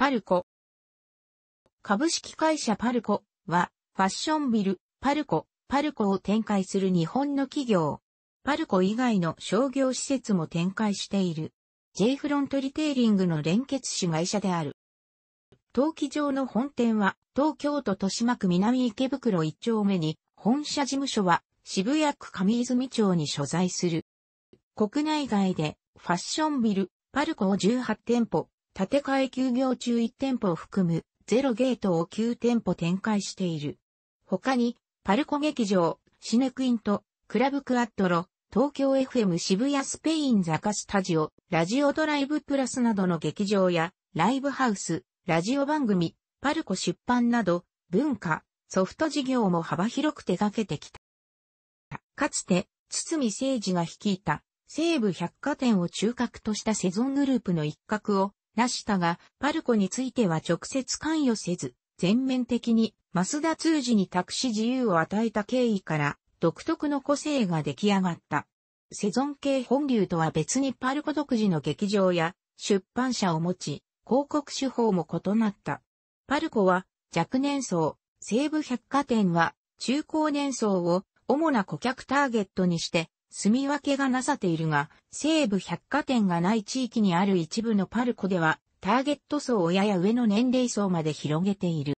パルコ。株式会社パルコは、ファッションビル、パルコ、パルコを展開する日本の企業。パルコ以外の商業施設も展開している。J フロントリテイリングの連結子会社である。登記上の本店は、東京都豊島区南池袋1丁目に、本社事務所は、渋谷区上泉町に所在する。国内外で、ファッションビル、パルコを18店舗、建て替え休業中1店舗を含むゼロゲートを9店舗展開している。他に、パルコ劇場、シネクイント、クラブクアットロ、東京 FM 渋谷スペインザカスタジオ、ラジオドライブプラスなどの劇場や、ライブハウス、ラジオ番組、パルコ出版など、文化、ソフト事業も幅広く手掛けてきた。かつて、堤誠二が率いた、西部百貨店を中核としたセゾングループの一角を、ラしたがパルコについては直接関与せず、全面的に増田通じに託し自由を与えた経緯から独特の個性が出来上がった。セゾン系本流とは別にパルコ独自の劇場や出版社を持ち、広告手法も異なった。パルコは若年層、西武百貨店は中高年層を主な顧客ターゲットにして住み分けがなさっているが、西部百貨店がない地域にある一部のパルコでは、ターゲット層をやや上の年齢層まで広げている。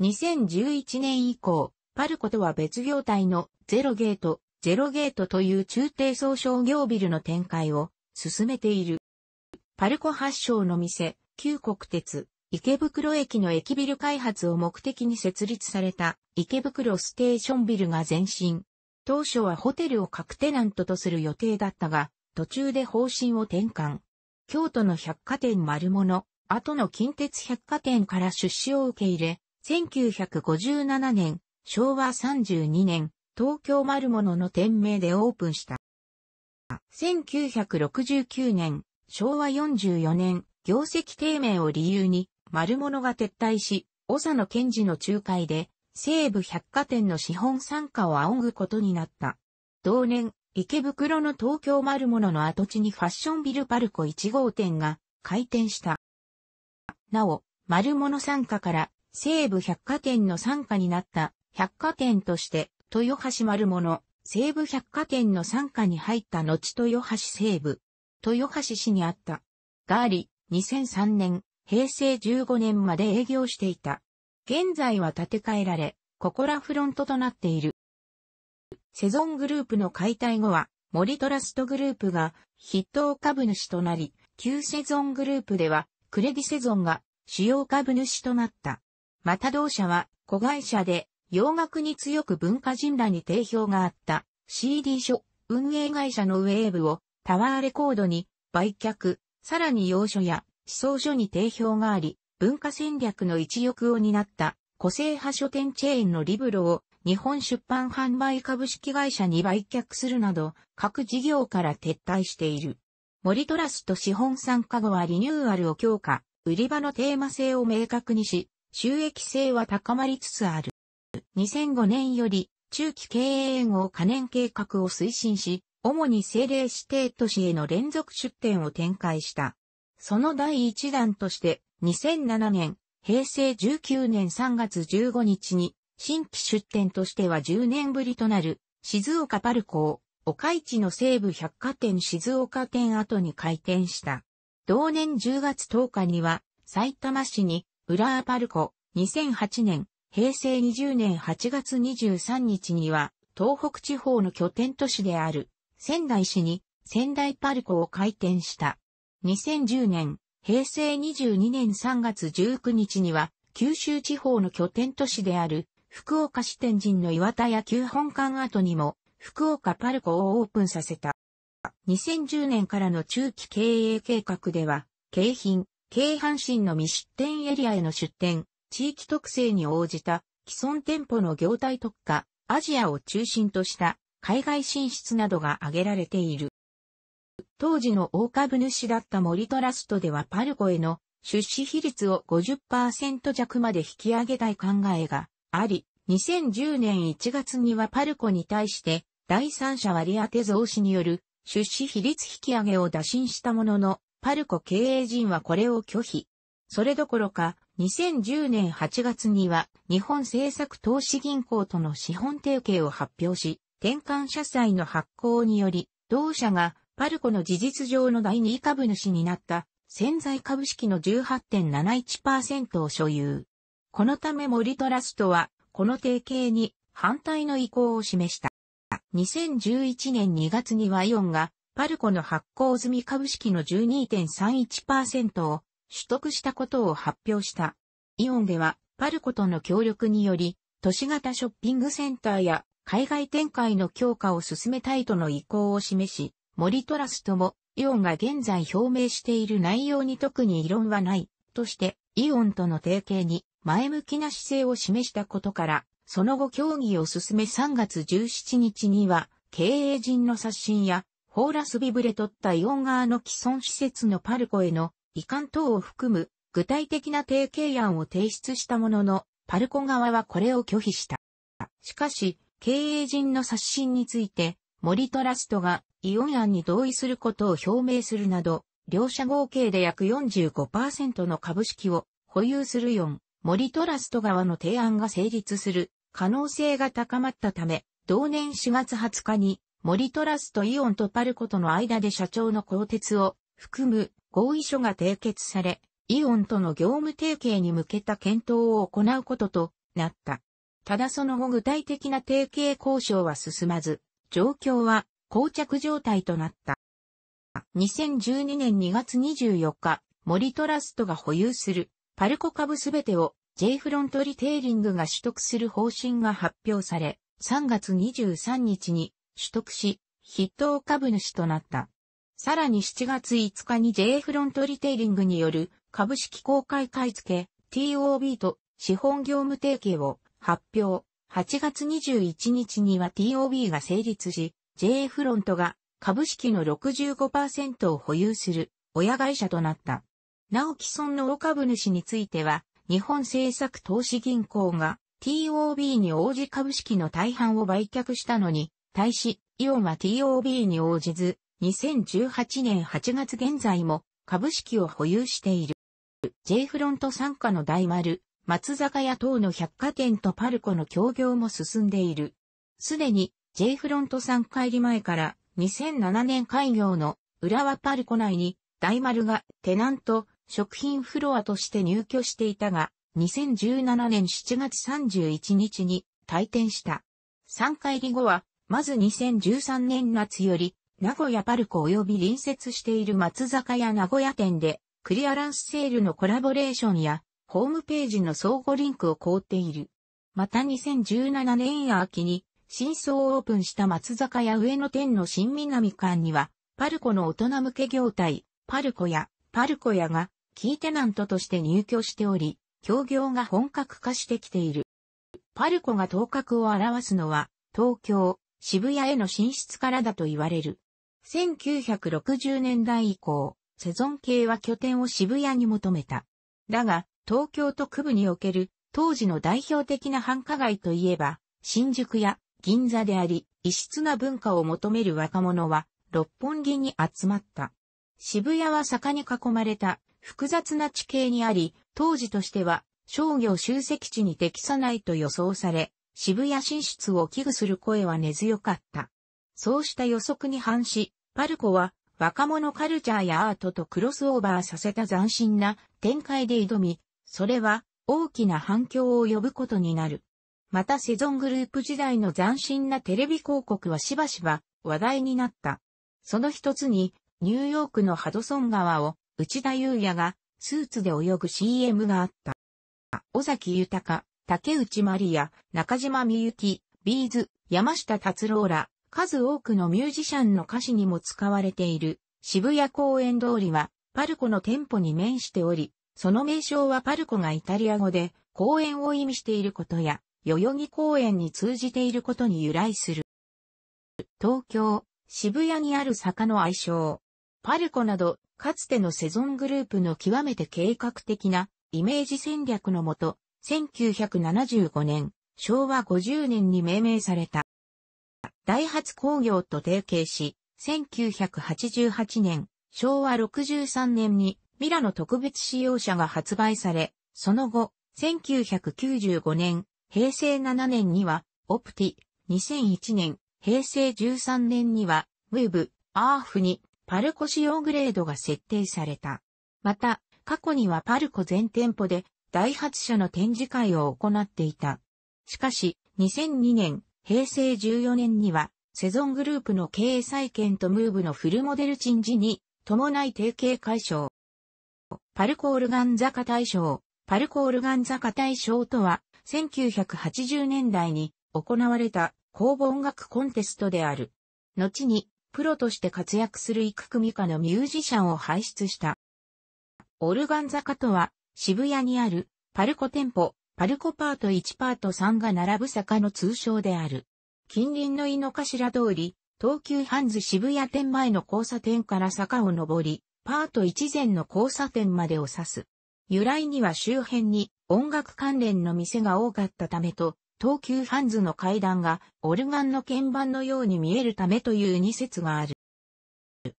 2011年以降、パルコとは別業態のゼロゲート、ゼロゲートという中低層商業ビルの展開を進めている。パルコ発祥の店、旧国鉄、池袋駅の駅ビル開発を目的に設立された池袋ステーションビルが前身、当初はホテルを各テナントとする予定だったが、途中で方針を転換。京都の百貨店丸物、後の近鉄百貨店から出資を受け入れ、1957年、昭和32年、東京丸物の店名でオープンした。1969年、昭和44年、業績低迷を理由に、丸物が撤退し、長野賢治の仲介で、西武百貨店の資本参加を仰ぐことになった。同年、池袋の東京丸物の跡地にファッションビルパルコ1号店が開店した。なお、丸物参加から西武百貨店の参加になった百貨店として、豊橋丸物、西武百貨店の参加に入った後豊橋西部、豊橋市にあった。があり、2003年、平成15年まで営業していた。現在は建て替えられ、ここらフロントとなっている。セゾングループの解体後は、森トラストグループが筆頭株主となり、旧セゾングループでは、クレディセゾンが主要株主となった。また同社は、子会社で洋楽に強く文化人らに定評があった CD 書運営会社のウェーブをタワーレコードに売却、さらに洋書や思想書に定評があり、文化戦略の一翼を担った個性派書店チェーンのリブロを日本出版販売株式会社に売却するなど各事業から撤退している。森トラスと資本参加後はリニューアルを強化、売り場のテーマ性を明確にし、収益性は高まりつつある。2005年より中期経営援護可燃計画を推進し、主に政令指定都市への連続出店を展開した。その第一弾として、2007年、平成19年3月15日に、新規出店としては10年ぶりとなる、静岡パルコを、岡市の西部百貨店静岡店跡に開店した。同年10月10日には、埼玉市に、浦和パルコ、2008年、平成20年8月23日には、東北地方の拠点都市である仙台市に仙台パルコを開店した。2010年、平成22年3月19日には、九州地方の拠点都市である、福岡市天神の岩田野球本館跡にも、福岡パルコをオープンさせた。2010年からの中期経営計画では、京浜、京阪神の未出店エリアへの出店、地域特性に応じた既存店舗の業態特化、アジアを中心とした海外進出などが挙げられている。当時の大株主だった森トラストではパルコへの出資比率を50%弱まで引き上げたい考えがあり、2010年1月にはパルコに対して第三者割当増資による出資比率引き上げを打診したものの、パルコ経営陣はこれを拒否。それどころか、2010年8月には日本政策投資銀行との資本提携を発表し、転換社債の発行により、同社がパルコの事実上の第2位株主になった潜在株式の18.71%を所有。このため森トラストは、この提携に反対の意向を示した。2011年2月にはイオンが、パルコの発行済み株式の12.31%を取得したことを発表した。イオンでは、パルコとの協力により、都市型ショッピングセンターや海外展開の強化を進めたいとの意向を示し、森トラスとも、イオンが現在表明している内容に特に異論はない、として、イオンとの提携に前向きな姿勢を示したことから、その後協議を進め3月17日には、経営陣の刷新や、ホーラスビブレ取ったイオン側の既存施設のパルコへの移管等を含む具体的な提携案を提出したものの、パルコ側はこれを拒否した。しかし、経営陣の刷新について、森トラストがイオン案に同意することを表明するなど、両社合計で約45%の株式を保有するイオン、森トラスト側の提案が成立する可能性が高まったため、同年4月20日に森トラストイオンとパルコとの間で社長の更迭を含む合意書が締結され、イオンとの業務提携に向けた検討を行うこととなった。ただその後具体的な提携交渉は進まず、状況は膠着状態となった。2012年2月24日、森トラストが保有するパルコ株すべてを J フロントリテイリングが取得する方針が発表され、3月23日に取得し、筆頭株主となった。さらに7月5日に J フロントリテイリングによる株式公開買い付け TOB と資本業務提携を発表。8月21日には TOB が成立し、j フロントが株式の65%を保有する親会社となった。なお既存の大株主については、日本政策投資銀行が TOB に応じ株式の大半を売却したのに、対し、イオンは TOB に応じず、2018年8月現在も株式を保有している。J フロント傘下の大丸、松坂屋等の百貨店とパルコの協業も進んでいる。すでに J フロント3回り前から2007年開業の浦和パルコ内に大丸がテナント食品フロアとして入居していたが、2017年7月31日に退店した。3回り後は、まず2013年夏より、名古屋パルコ及び隣接している松坂屋名古屋店で、クリアランスセールのコラボレーションや、ホームページの相互リンクを凍っている。また2017年秋に、新装オープンした松坂屋上野店の新南館には、パルコの大人向け業態、パルコや、パルコ屋が、キーテナントとして入居しており、協業が本格化してきている。パルコが頭角を表すのは、東京、渋谷への進出からだと言われる。1960年代以降、セゾン系は拠点を渋谷に求めた。だが、東京と区部における、当時の代表的な繁華街といえば、新宿や銀座であり、異質な文化を求める若者は、六本木に集まった。渋谷は坂に囲まれた複雑な地形にあり、当時としては商業集積地に適さないと予想され、渋谷進出を危惧する声は根強かった。そうした予測に反し、パルコは若者カルチャーやアートとクロスオーバーさせた斬新な展開で挑み、それは大きな反響を呼ぶことになる。またセゾングループ時代の斬新なテレビ広告はしばしば話題になった。その一つに、ニューヨークのハドソン川を内田祐也がスーツで泳ぐ CM があった。尾崎豊、竹内まりや、中島みゆき、ビーズ、山下達郎ら、数多くのミュージシャンの歌詞にも使われている渋谷公園通りはパルコの店舗に面しており、その名称はパルコがイタリア語で公園を意味していることや、代々木公園に通じていることに由来する。東京、渋谷にある坂の愛称。パルコなど、かつてのセゾングループの極めて計画的なイメージ戦略のもと、1975年、昭和50年に命名された。ダイハツ工業と提携し、1988年、昭和63年にミラの特別使用車が発売され、その後、1995年、平成7年には、オプティ、2001年、平成13年には、ムーブ、アーフに、パルコ使用グレードが設定された。また、過去にはパルコ全店舗で、第8社の展示会を行っていた。しかし、2002年、平成14年には、セゾングループの経営再建とムーブのフルモデル陳時に、伴い提携解消。パルコオルガン坂大賞。パルコオルガン坂大賞とは、1980年代に行われた公募音楽コンテストである。後に、プロとして活躍する幾組かのミュージシャンを輩出した。オルガン坂とは、渋谷にある、パルコ店舗、パルコパート1パート3が並ぶ坂の通称である。近隣の井の頭通り、東急ハンズ渋谷店前の交差点から坂を上り、パート1前の交差点までを指す。由来には周辺に音楽関連の店が多かったためと、東急ハンズの階段がオルガンの鍵盤のように見えるためという2説がある。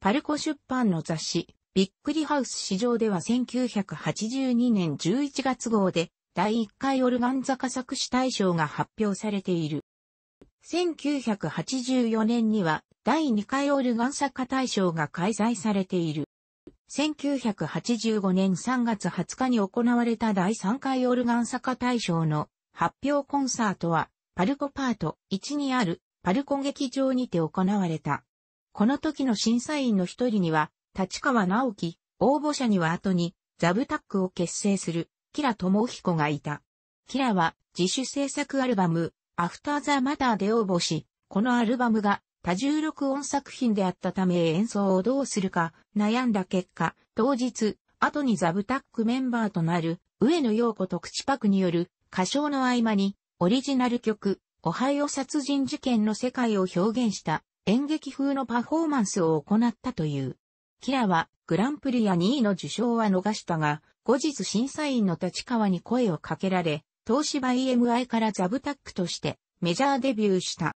パルコ出版の雑誌、ビックリハウス市場では1982年11月号で、第1回オルガン坂作詞大賞が発表されている。1984年には、第2回オルガン坂大賞が開催されている。1985年3月20日に行われた第3回オルガン坂大賞の発表コンサートは、パルコパート1にあるパルコ劇場にて行われた。この時の審査員の一人には、立川直樹、応募者には後に、ザブタックを結成する、キラ智彦がいた。キラは、自主制作アルバム、アフターザ・マターで応募し、このアルバムが、多重録音作品であったため演奏をどうするか悩んだ結果、当日、後にザブタックメンバーとなる上野陽子と口パクによる歌唱の合間にオリジナル曲、オハイオ殺人事件の世界を表現した演劇風のパフォーマンスを行ったという。キラはグランプリや2位の受賞は逃したが、後日審査員の立川に声をかけられ、東芝 EMI からザブタックとしてメジャーデビューした。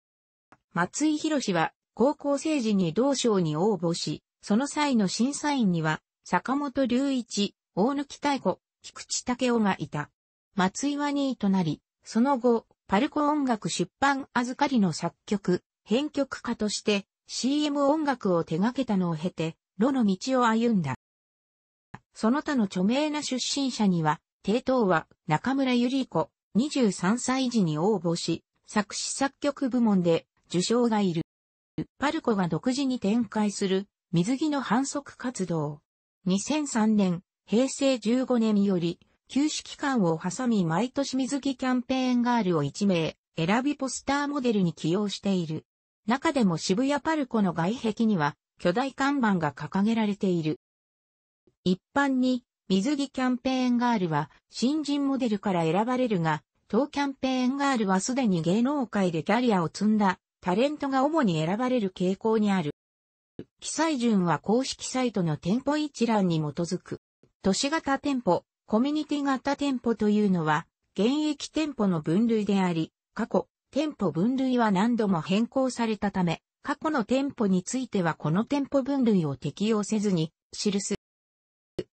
松井博は高校生時に同賞に応募し、その際の審査員には、坂本隆一、大貫太子、菊池武雄がいた。松井は2位となり、その後、パルコ音楽出版預かりの作曲、編曲家として CM 音楽を手掛けたのを経て、路の道を歩んだ。その他の著名な出身者には、帝都は中村ゆり子、23歳時に応募し、作詞作曲部門で受賞がいる。パルコが独自に展開する水着の反則活動。2003年、平成15年より、休止期間を挟み毎年水着キャンペーンガールを1名、選びポスターモデルに起用している。中でも渋谷パルコの外壁には、巨大看板が掲げられている。一般に、水着キャンペーンガールは、新人モデルから選ばれるが、当キャンペーンガールはすでに芸能界でキャリアを積んだタレントが主に選ばれる傾向にある。記載順は公式サイトの店舗一覧に基づく。都市型店舗、コミュニティ型店舗というのは、現役店舗の分類であり、過去、店舗分類は何度も変更されたため、過去の店舗についてはこの店舗分類を適用せずに、記す。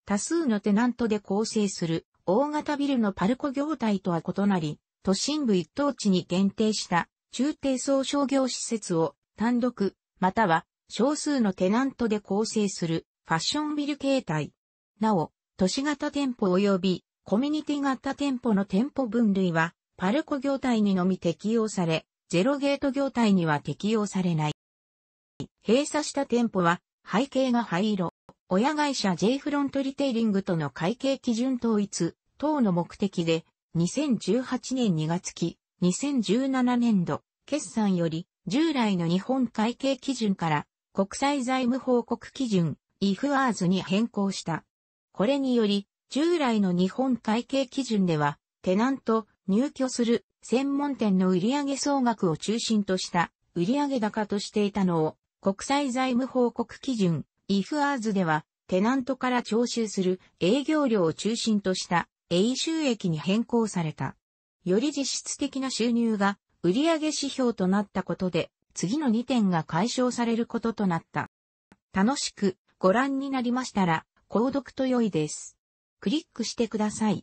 多数のテナントで構成する大型ビルのパルコ業態とは異なり、都心部一等地に限定した中低層商業施設を単独、または少数のテナントで構成するファッションビル形態。なお、都市型店舗及びコミュニティ型店舗の店舗分類は、パルコ業態にのみ適用され、ゼロゲート業態には適用されない。閉鎖した店舗は、背景が灰色、親会社 J フロントリテイリングとの会計基準統一等の目的で、2018年2月期、2017年度、決算より、従来の日本会計基準から国際財務報告基準 IFRS に変更した。これにより、従来の日本会計基準では、テナント、入居する専門店の売上総額を中心とした売上高としていたのを、国際財務報告基準 IFRS では、テナントから徴収する営業量を中心とした営収益に変更された。より実質的な収入が売上指標となったことで、次の2点が解消されることとなった。楽しくご覧になりましたら、購読と良いです。クリックしてください。